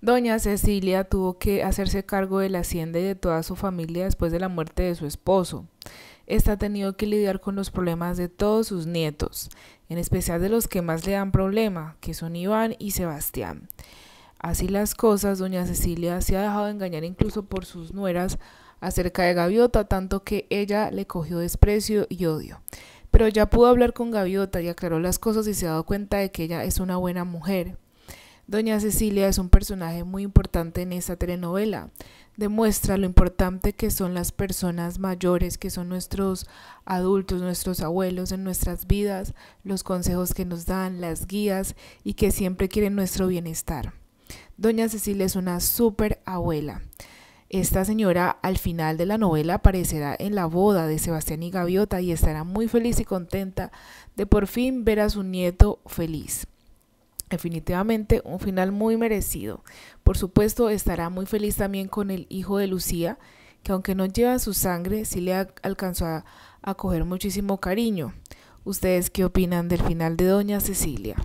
Doña Cecilia tuvo que hacerse cargo de la hacienda y de toda su familia después de la muerte de su esposo. Esta ha tenido que lidiar con los problemas de todos sus nietos, en especial de los que más le dan problema, que son Iván y Sebastián. Así las cosas, doña Cecilia se ha dejado engañar incluso por sus nueras acerca de Gaviota, tanto que ella le cogió desprecio y odio. Pero ya pudo hablar con Gaviota y aclaró las cosas y se ha dado cuenta de que ella es una buena mujer, Doña Cecilia es un personaje muy importante en esta telenovela. Demuestra lo importante que son las personas mayores, que son nuestros adultos, nuestros abuelos en nuestras vidas, los consejos que nos dan, las guías y que siempre quieren nuestro bienestar. Doña Cecilia es una super abuela. Esta señora al final de la novela aparecerá en la boda de Sebastián y Gaviota y estará muy feliz y contenta de por fin ver a su nieto feliz. Definitivamente un final muy merecido. Por supuesto, estará muy feliz también con el hijo de Lucía, que aunque no lleva su sangre, sí le alcanzó a, a coger muchísimo cariño. ¿Ustedes qué opinan del final de Doña Cecilia?